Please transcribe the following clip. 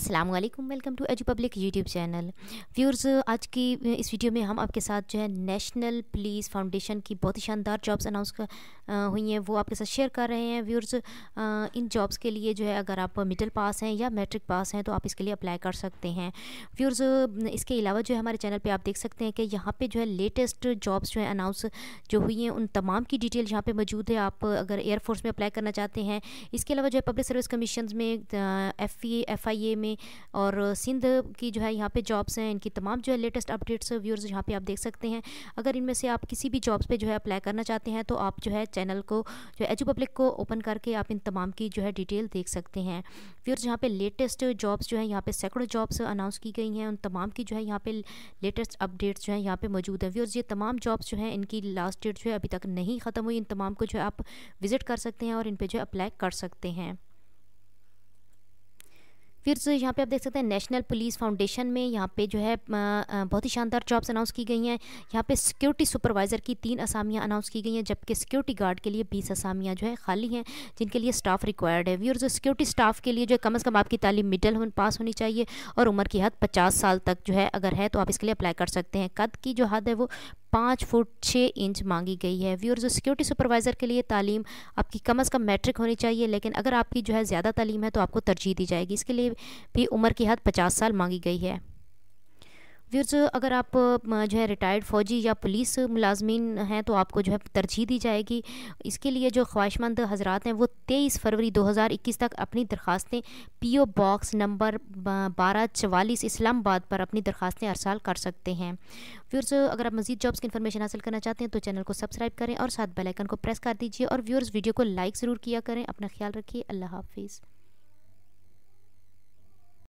अस्सलाम वालेकुम welcome to Edu public YouTube channel viewers आज की इस वीडियो में हम आपके साथ जो है नेशनल पुलिस फाउंडेशन की बहुत ही शानदार जॉब्स अनाउंस हुई हैं वो आपके साथ शेयर कर रहे हैं व्यूअर्स इन जॉब्स के लिए जो है अगर आप मिडिल पास हैं या मैट्रिक पास हैं तो आप इसके लिए अप्लाई कर सकते हैं व्यूअर्स इसके अलावा जो है हमारे चैनल पर आप देख सकते हैं कि यहाँ पर जो है लेटेस्ट जॉब्स जो है अनाउंस जो हुई हैं उन तमाम की डिटेल यहाँ पर मौजूद है आप अगर एयरफोर्स में अप्लाई करना चाहते हैं इसके अलावा जो है पब्लिक सर्विस कमीशन में F E F I A में में और सिंध की जो है यहाँ पे जॉब्स हैं इनकी तमाम जो है लेटेस्ट अपडेट्स व्यूअर्स यहाँ पे आप देख सकते हैं अगर इनमें से आप किसी भी जॉब्स पे जो है अप्लाई करना चाहते हैं तो आप जो है चैनल को जो एजू पब्लिक को ओपन करके आप इन तमाम की जो है डिटेल देख सकते हैं व्यूअर्स यहाँ पर लेटेस्ट जॉब्स जो है यहाँ पर सैकड़ों जॉब्स अनाउंस की गई हैं उन तमाम की जो है यहाँ पर लेटेस्ट अपडेट्स जो है यहाँ पर मौजूद है व्यूअर्स ये तमाम जॉब्स जो हैं इनकी लास्ट डेट जो है अभी तक नहीं ख़त्म हुई इन तमाम को जो है आप विज़िट कर सकते हैं और इन पर जो है अप्लाई कर सकते हैं फिर से यहाँ पे आप देख सकते हैं नेशनल पुलिस फाउंडेशन में यहाँ पे जो है बहुत ही शानदार जॉब्स अनाउंस की गई हैं यहाँ पे सिक्योरिटी सुपरवाइज़र की तीन असामियाँ अनाउंस की गई हैं जबकि सिक्योरिटी गार्ड के लिए बीस असामियाँ जो है खाली हैं जिनके लिए स्टाफ रिक्वायर्ड है व्यूर्स सिक्योरिटी स्टाफ के लिए जो है कम अज़ कम आपकी तालीम मिडल पास होनी चाहिए और उम्र की हद पचास साल तक जो है अगर है तो आप इसके लिए अप्लाई कर सकते हैं कद की जो हद है वो पाँच फुट छः इंच मांगी गई है व्यूअर्स सिक्योरिटी सुपरवाइज़र के लिए तालीम आपकी कम अज़ कम मैट्रिक होनी चाहिए लेकिन अगर आपकी जो है ज़्यादा तालीम है तो आपको तरजीह दी जाएगी इसके लिए भी उम्र की हद पचास साल मांगी गई है वीर्स अगर आप जो है रिटायर्ड फ़ौजी या पुलिस मुलाजमीन हैं तो आपको जो है तरजीह दी जाएगी इसके लिए जो ख्वाहिशमंद हजरात हैं वो तेईस फरवरी 2021 तक अपनी दरखास्तें पी ओ बॉक्स नंबर बारह चवालीस इस्लामाबाद पर अपनी दरखास्तें हर साल कर सकते हैं व्यूर्स अगर आप मजीद जॉब्स की इन्फॉर्मेशन हासिल करना चाहते हैं तो चैनल को सब्सक्राइब करें और साथ बेलाइकन को प्रेस कर दीजिए और व्यूर्स वीडियो को लाइक ज़रूर किया करें अपना ख्याल रखिए अल्लाह हाफिज़